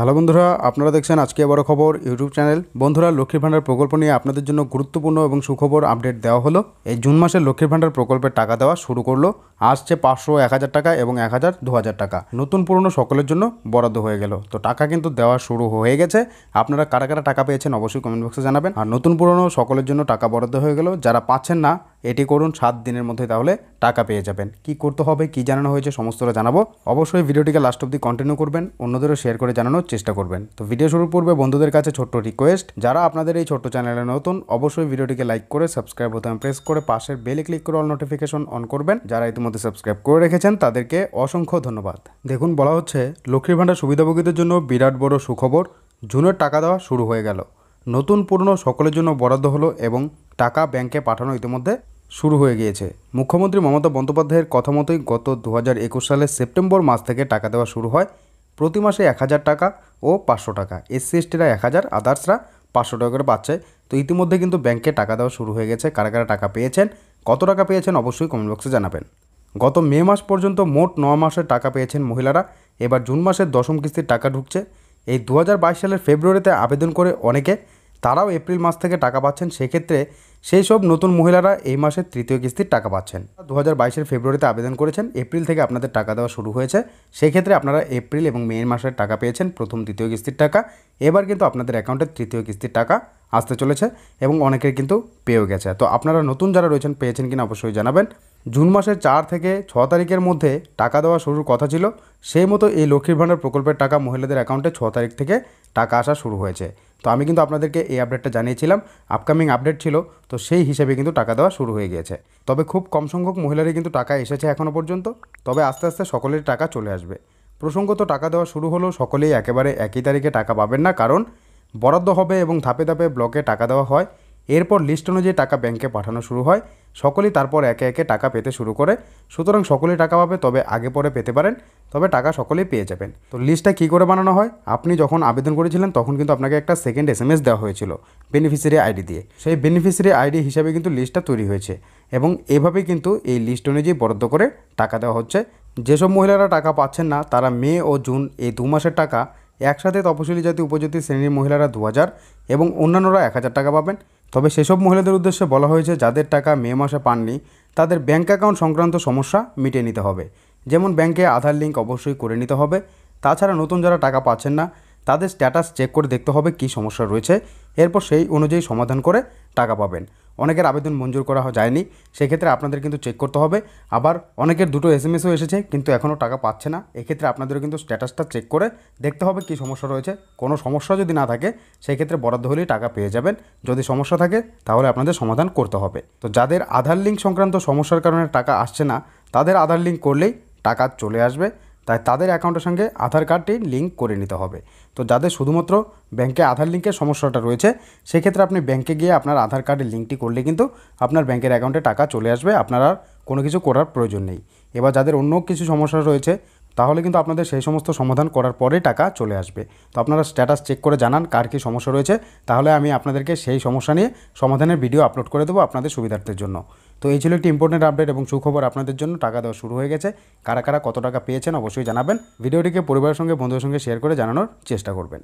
hello বন্ধুরা আপনারা দেখছেন আজকে বড় খবর ইউটিউব চ্যানেল বন্ধুরা লক্ষ্মীর ভাণ্ডার প্রকল্প নিয়ে আপনাদের জন্য গুরুত্বপূর্ণ এবং সুখবর আপডেট দেওয়া হলো এই জুন মাসের লক্ষ্মীর ভাণ্ডার প্রকল্পের টাকা দেওয়া শুরু করলো আসছে পাঁচশো এক হাজার টাকা এবং এক হাজার দু হাজার টাকা নতুন পুরনো সকলের জন্য বরাদ্দ হয়ে গেল তো টাকা কিন্তু দেওয়া শুরু হয়ে গেছে আপনারা কারা কারা টাকা পেয়েছেন অবশ্যই কমেন্ট বক্সে জানাবেন আর নতুন পুরনো সকলের জন্য টাকা বরাদ্দ হয়ে গেল যারা পাচ্ছেন না এটি করুন সাত দিনের মধ্যে তাহলে টাকা পেয়ে যাবেন কি করতে হবে কি জানানো হয়েছে সমস্তটা জানাবো অবশ্যই ভিডিওটিকে লাস্ট অব্দি কন্টিনিউ করবেন অন্যদেরও শেয়ার করে জানানোর চেষ্টা করবেন তো ভিডিও শুরু পূর্বে বন্ধুদের কাছে ছোট্ট রিকোয়েস্ট যারা আপনাদের এই ছোট্ট চ্যানেলে নতুন অবশ্যই ভিডিওটিকে লাইক করে সাবস্ক্রাইব বোতাম প্রেস করে পাশের বেলে ক্লিক করে অল নোটিফিকেশন অন করবেন যারা ইতিমধ্যে সাবস্ক্রাইব করে রেখেছেন তাদেরকে অসংখ্য ধন্যবাদ দেখুন বলা হচ্ছে লক্ষ্মীর ভাণ্ডার সুবিধাভোগীদের জন্য বিরাট বড় সুখবর জুনের টাকা দেওয়া শুরু হয়ে গেল নতুন পূর্ণ সকলের জন্য বরাদ্দ হলো এবং টাকা ব্যাংকে পাঠানো ইতিমধ্যে শুরু হয়ে গিয়েছে মুখ্যমন্ত্রী মমতা বন্দ্যোপাধ্যায়ের কথা মতোই গত দু সালের সেপ্টেম্বর মাস থেকে টাকা দেওয়া শুরু হয় প্রতি মাসে এক হাজার টাকা ও পাঁচশো টাকা এসসি এসটিরা এক হাজার আদার্সরা পাঁচশো টাকা করে পাচ্ছে তো ইতিমধ্যে কিন্তু ব্যাংকে টাকা দেওয়া শুরু হয়ে গেছে কারা কারা টাকা পেয়েছেন কত টাকা পেয়েছেন অবশ্যই কমেন্ট বক্সে জানাবেন গত মে মাস পর্যন্ত মোট ন মাসের টাকা পেয়েছেন মহিলারা এবার জুন মাসের দশম কিস্তির টাকা ঢুকছে এই দু সালের ফেব্রুয়ারিতে আবেদন করে অনেকে তারাও এপ্রিল মাস থেকে টাকা পাচ্ছেন সেক্ষেত্রে সেই সব নতুন মহিলারা এই মাসের তৃতীয় কিস্তির টাকা পাচ্ছেন দু হাজার বাইশের ফেব্রুয়ারিতে আবেদন করেছেন এপ্রিল থেকে আপনাদের টাকা দেওয়া শুরু হয়েছে সেক্ষেত্রে আপনারা এপ্রিল এবং মে মাসের টাকা পেয়েছেন প্রথম দ্বিতীয় কিস্তির টাকা এবার কিন্তু আপনাদের অ্যাকাউন্টে তৃতীয় কিস্তির টাকা আসতে চলেছে এবং অনেকের কিন্তু পেয়েও গেছে তো আপনারা নতুন যারা রয়েছেন পেয়েছেন কিনা অবশ্যই জানাবেন জুন মাসের চার থেকে ছ তারিখের মধ্যে টাকা দেওয়া শুরুর কথা ছিল সেই মতো এই লক্ষ্মীর ভাণ্ডার প্রকল্পের টাকা মহিলাদের অ্যাকাউন্টে ছ তারিখ থেকে টাকা আসা শুরু হয়েছে তো আমি কিন্তু আপনাদেরকে এই আপডেটটা জানিয়েছিলাম আপকামিং আপডেট ছিল তো সেই হিসেবে কিন্তু টাকা দেওয়া শুরু হয়ে গিয়েছে তবে খুব কম সংখ্যক মহিলারই কিন্তু টাকা এসেছে এখনও পর্যন্ত তবে আস্তে আস্তে সকলের টাকা চলে আসবে প্রসঙ্গত টাকা দেওয়া শুরু হলেও সকলেই একেবারে একই তারিখে টাকা পাবেন না কারণ বরাদ্দ হবে এবং ধাপে ধাপে ব্লকে টাকা দেওয়া হয় এরপর লিস্ট অনুযায়ী টাকা ব্যাংকে পাঠানো শুরু হয় সকলেই তারপর একে একে টাকা পেতে শুরু করে সুতরাং সকলেই টাকা পাবে তবে আগে পরে পেতে পারেন তবে টাকা সকলেই পেয়ে যাবেন তো লিস্টটা কী করে বানানো হয় আপনি যখন আবেদন করেছিলেন তখন কিন্তু আপনাকে একটা সেকেন্ড এস এম এস দেওয়া হয়েছিল বেনিফিসিয়ারি আইডি দিয়ে সেই বেনিফিসিয়ারি আইডি হিসাবে কিন্তু লিস্টটা তৈরি হয়েছে এবং এভাবেই কিন্তু এই লিস্ট অনুযায়ী বরাদ্দ করে টাকা দেওয়া হচ্ছে যেসব মহিলারা টাকা পাচ্ছেন না তারা মে ও জুন এই দু মাসের টাকা একসাথে তপশিলি জাতি উপজাতি শ্রেণীর মহিলারা দু হাজার এবং অন্যান্যরা এক হাজার টাকা পাবেন তবে সেসব মহিলাদের উদ্দেশ্যে বলা হয়েছে যাদের টাকা মে মাসে পাননি তাদের ব্যাঙ্ক অ্যাকাউন্ট সংক্রান্ত সমস্যা মিটিয়ে নিতে হবে যেমন ব্যাংকে আধার লিঙ্ক অবশ্যই করে নিতে হবে তাছাড়া নতুন যারা টাকা পাচ্ছেন না তাদের স্ট্যাটাস চেক করে দেখতে হবে কী সমস্যা রয়েছে এরপর সেই অনুযায়ী সমাধান করে টাকা পাবেন অনেকের আবেদন মঞ্জুর করা যায়নি সেক্ষেত্রে আপনাদের কিন্তু চেক করতে হবে আবার অনেকের দুটো এস এম এসও এসেছে কিন্তু এখনও টাকা পাচ্ছে না এক্ষেত্রে আপনাদেরও কিন্তু স্ট্যাটাসটা চেক করে দেখতে হবে কি সমস্যা রয়েছে কোনো সমস্যা যদি না থাকে সেক্ষেত্রে বরাদ্দ হলেই টাকা পেয়ে যাবেন যদি সমস্যা থাকে তাহলে আপনাদের সমাধান করতে হবে তো যাদের আধার লিঙ্ক সংক্রান্ত সমস্যার কারণে টাকা আসছে না তাদের আধার লিঙ্ক করলেই টাকা চলে আসবে তাই তাদের অ্যাকাউন্টের সঙ্গে আধার কার্ডটি লিঙ্ক করে নিতে হবে তো যাদের শুধুমাত্র ব্যাংকে আধার লিঙ্কের সমস্যাটা রয়েছে সেক্ষেত্রে আপনি ব্যাংকে গিয়ে আপনার আধার কার্ডের লিঙ্কটি করলে কিন্তু আপনার ব্যাংকের অ্যাকাউন্টে টাকা চলে আসবে আপনার আর কোনো কিছু করার প্রয়োজন নেই এবার যাদের অন্য কিছু সমস্যা রয়েছে তাহলে কিন্তু আপনাদের সেই সমস্ত সমাধান করার পরে টাকা চলে আসবে তো আপনারা স্ট্যাটাস চেক করে জানান কার কী সমস্যা রয়েছে তাহলে আমি আপনাদেরকে সেই সমস্যা নিয়ে সমাধানের ভিডিও আপলোড করে দেবো আপনাদের সুবিধার্থের জন্য তো এই ছিল একটি ইম্পর্টেন্ট আপডেট এবং সুখবর আপনাদের জন্য টাকা দেওয়া শুরু হয়ে গেছে কারা কারা কত টাকা পেয়েছেন অবশ্যই জানাবেন ভিডিওটিকে পরিবারের সঙ্গে বন্ধুদের সঙ্গে শেয়ার করে জানানোর চেষ্টা করবেন